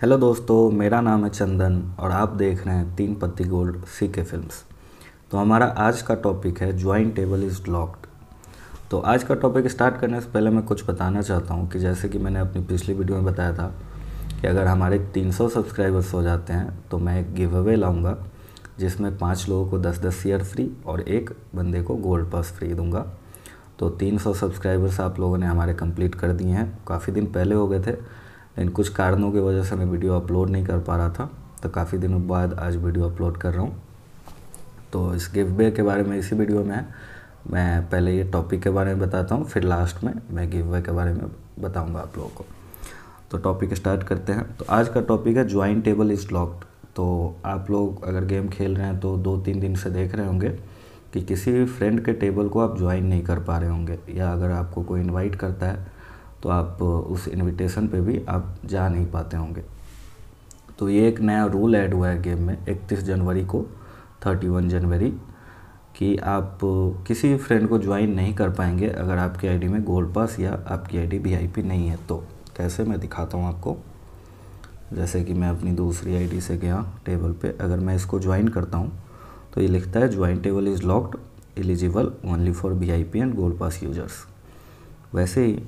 hello दोस्तों मेरा नाम है चंदन और आप देख रहे हैं तीन पत्ती गोल्ड सी के फिल्म्स तो हमारा आज का टॉपिक है ज्वाइंट टेबल इज़ लॉक्ड तो आज का टॉपिक स्टार्ट करने से पहले मैं कुछ बताना चाहता हूँ कि जैसे कि मैंने अपनी पिछली वीडियो में बताया था कि अगर हमारे 300 सब्सक्राइबर्स हो जाते हैं तो मैं एक गिव अवे लाऊँगा जिसमें पाँच लोगों को दस दस ईयर फ्री और एक बंदे को गोल्ड पास फ्री दूँगा तो 300 सब्सक्राइबर्स आप लोगों ने हमारे कंप्लीट कर दिए हैं काफ़ी दिन पहले हो गए थे लेकिन कुछ कारणों की वजह से मैं वीडियो अपलोड नहीं कर पा रहा था तो काफ़ी दिनों बाद आज वीडियो अपलोड कर रहा हूँ तो इस गिफ्ट गिवबे के बारे में इसी वीडियो में मैं पहले ये टॉपिक के बारे में बताता हूँ फिर लास्ट में मैं गिफ्ट गिवबे के बारे में बताऊँगा आप लोगों को तो टॉपिक स्टार्ट करते हैं तो आज का टॉपिक है ज्वाइन टेबल इज़ लॉक्ड तो आप लोग अगर गेम खेल रहे हैं तो दो तीन दिन से देख रहे होंगे कि किसी भी फ्रेंड के टेबल को आप ज्वाइन नहीं कर पा रहे होंगे या अगर आपको कोई इनवाइट करता है तो आप उस इनविटेशन पे भी आप जा नहीं पाते होंगे तो ये एक नया रूल ऐड हुआ है गेम में 31 जनवरी को 31 जनवरी कि आप किसी फ्रेंड को ज्वाइन नहीं कर पाएंगे अगर आपकी आईडी में गोल्ड पास या आपकी आईडी वीआईपी नहीं है तो कैसे मैं दिखाता हूँ आपको जैसे कि मैं अपनी दूसरी आईडी से गया टेबल पे अगर मैं इसको ज्वाइन करता हूँ तो ये लिखता है join table is locked eligible only for V I P and gold pass users वैसे ही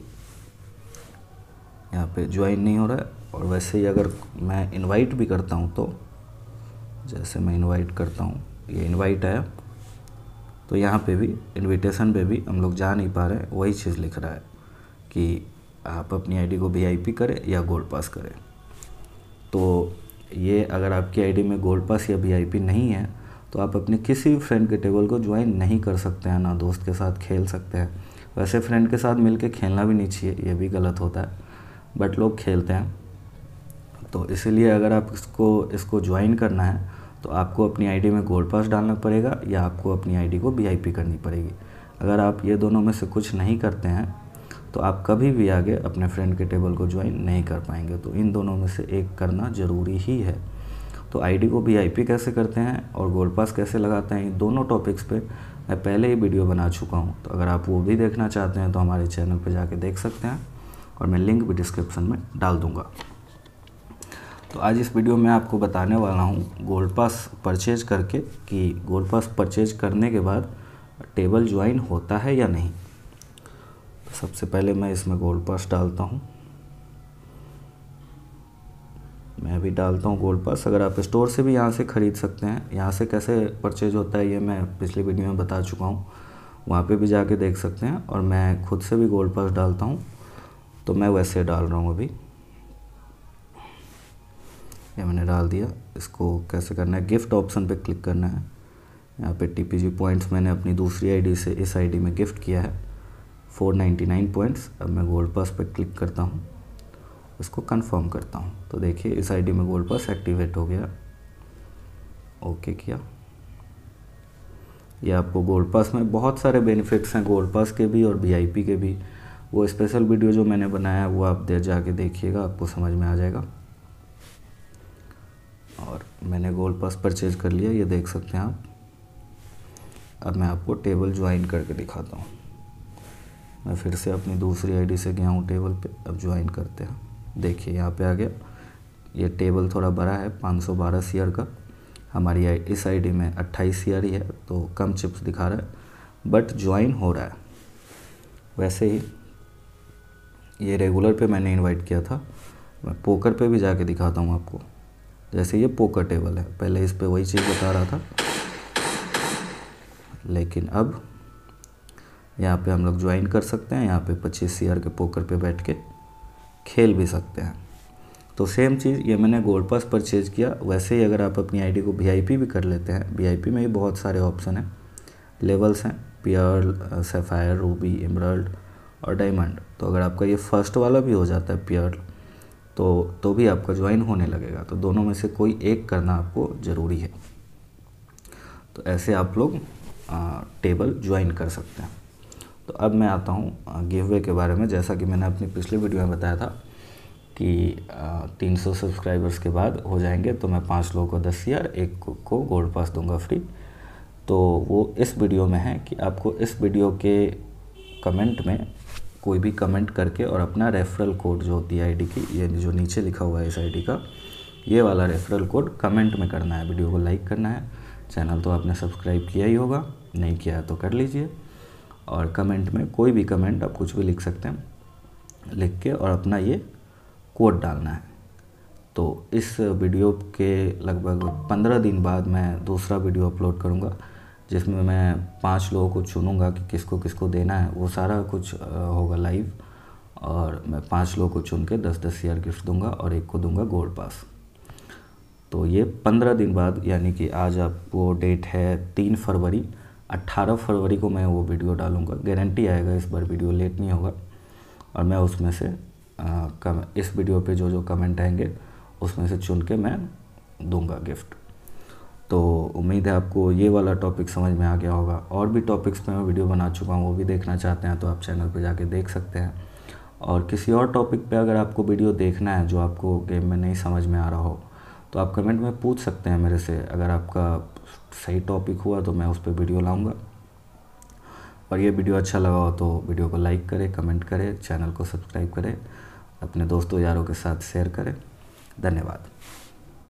यहाँ पे ज्वाइन नहीं हो रहा है और वैसे ही अगर मैं इनवाइट भी करता हूँ तो जैसे मैं इनवाइट करता हूँ ये इनवाइट आया तो यहाँ पे भी इनविटेशन पे भी हम लोग जा नहीं पा रहे वही चीज़ लिख रहा है कि आप अपनी आईडी को वीआईपी करें या गोल्ड पास करें तो ये अगर आपकी आईडी में गोल्ड पास या वीआईपी नहीं है तो आप अपने किसी भी फ्रेंड के टेबल को ज्वाइन नहीं कर सकते हैं ना दोस्त के साथ खेल सकते हैं वैसे फ्रेंड के साथ मिलके खेलना भी नहीं चाहिए ये भी गलत होता है बट लोग खेलते हैं तो इसीलिए अगर आप इसको इसको ज्वाइन करना है तो आपको अपनी आईडी में गोल्ड पास डालना पड़ेगा या आपको अपनी आईडी को वीआईपी करनी पड़ेगी अगर आप ये दोनों में से कुछ नहीं करते हैं तो आप कभी भी आगे अपने फ्रेंड के टेबल को ज्वाइन नहीं कर पाएंगे तो इन दोनों में से एक करना ज़रूरी ही है तो आईडी को वीआईपी कैसे करते हैं और गोल्ड पास कैसे लगाते हैं इन दोनों टॉपिक्स पर मैं पहले ही वीडियो बना चुका हूँ तो अगर आप वो भी देखना चाहते हैं तो हमारे चैनल पर जाके देख सकते हैं और मैं लिंक भी डिस्क्रिप्शन में डाल दूँगा तो आज इस वीडियो में आपको बताने वाला हूँ गोल्ड पास परचेज करके कि गोल्ड पास परचेज करने के बाद टेबल ज्वाइन होता है या नहीं तो सबसे पहले मैं इसमें गोल्ड पास डालता हूँ मैं भी डालता हूँ गोल्ड पास अगर आप स्टोर से भी यहाँ से ख़रीद सकते हैं यहाँ से कैसे परचेज होता है ये मैं पिछली वीडियो में बता चुका हूँ वहाँ पे भी जाके देख सकते हैं और मैं खुद से भी गोल्ड पास डालता हूँ तो मैं वैसे डाल रहा हूँ अभी ये मैंने डाल दिया इसको कैसे करना है गिफ्ट ऑप्शन पे क्लिक करना है यहाँ पे टीपीजी पॉइंट्स मैंने अपनी दूसरी आईडी से इस आईडी में गिफ्ट किया है 499 पॉइंट्स अब मैं गोल्ड पास पे क्लिक करता हूँ इसको कंफर्म करता हूँ तो देखिए इस आईडी में गोल्ड पास एक्टिवेट हो गया ओके किया ये आपको गोल्ड पास में बहुत सारे बेनिफिट्स हैं गोल्ड पास के भी और वी के भी वो स्पेशल वीडियो जो मैंने बनाया वो आप देर जाके देखिएगा आपको समझ में आ जाएगा और मैंने गोल पास परचेज कर लिया ये देख सकते हैं आप अब मैं आपको टेबल ज्वाइन करके दिखाता हूँ मैं फिर से अपनी दूसरी आईडी से गया हूँ टेबल पे अब ज्वाइन करते हैं देखिए यहाँ पे आ गया ये टेबल थोड़ा बड़ा है 512 आर का हमारी इस आईडी में 28 आर ही है तो कम चिप्स दिखा रहा है बट ज्वाइन हो रहा है वैसे ही ये रेगुलर पे मैंने इनवाइट किया था मैं पोकर पे भी जाके दिखाता हूँ आपको जैसे ये पोकर टेबल है पहले इस पर वही चीज़ बता रहा था लेकिन अब यहाँ पे हम लोग ज्वाइन कर सकते हैं यहाँ पे 25 सीआर के पोकर पे बैठ के खेल भी सकते हैं तो सेम चीज़ ये मैंने गोल्ड पास परचेज़ किया वैसे ही अगर आप अपनी आईडी को वी भी कर लेते हैं वी में भी बहुत सारे ऑप्शन हैं लेवल्स हैं पियर सेफायर रूबी एम्ब्रॉल्ड और डायमंड तो अगर आपका ये फर्स्ट वाला भी हो जाता है पेयर तो तो भी आपका ज्वाइन होने लगेगा तो दोनों में से कोई एक करना आपको ज़रूरी है तो ऐसे आप लोग आ, टेबल ज्वाइन कर सकते हैं तो अब मैं आता हूँ गिव वे के बारे में जैसा कि मैंने अपनी पिछली वीडियो में बताया था कि आ, 300 सब्सक्राइबर्स के बाद हो जाएंगे तो मैं पाँच लोगों को दस हज़ार एक को गोल्ड पास दूंगा फ्री तो वो इस वीडियो में है कि आपको इस वीडियो के कमेंट में कोई भी कमेंट करके और अपना रेफरल कोड जो होती है आईडी की ये जो नीचे लिखा हुआ है इस आईडी का ये वाला रेफरल कोड कमेंट में करना है वीडियो को लाइक करना है चैनल तो आपने सब्सक्राइब किया ही होगा नहीं किया तो कर लीजिए और कमेंट में कोई भी कमेंट आप कुछ भी लिख सकते हैं लिख के और अपना ये कोड डालना है तो इस वीडियो के लगभग पंद्रह दिन बाद मैं दूसरा वीडियो अपलोड करूँगा जिसमें मैं पांच लोगों को चुनूँगा कि किसको किसको देना है वो सारा कुछ होगा लाइव और मैं पांच लोगों को चुन के दस दस हज़ार गिफ्ट दूंगा और एक को दूंगा गोल्ड पास तो ये पंद्रह दिन बाद यानी कि आज आप वो डेट है तीन फरवरी अट्ठारह फरवरी को मैं वो वीडियो डालूँगा गारंटी आएगा इस बार वीडियो लेट नहीं होगा और मैं उसमें से कम इस वीडियो पे जो जो कमेंट आएंगे उसमें से चुन के मैं दूंगा गिफ्ट तो उम्मीद है आपको ये वाला टॉपिक समझ में आ गया होगा और भी टॉपिक्स पे मैं वीडियो बना चुका हूँ वो भी देखना चाहते हैं तो आप चैनल पर जाके देख सकते हैं और किसी और टॉपिक पे अगर आपको वीडियो देखना है जो आपको गेम में नहीं समझ में आ रहा हो तो आप कमेंट में पूछ सकते हैं मेरे से अगर आपका सही टॉपिक हुआ तो मैं उस पर वीडियो लाऊँगा और ये वीडियो अच्छा लगा हो तो वीडियो को लाइक करें कमेंट करें चैनल को सब्सक्राइब करें अपने दोस्तों यारों के साथ शेयर करें धन्यवाद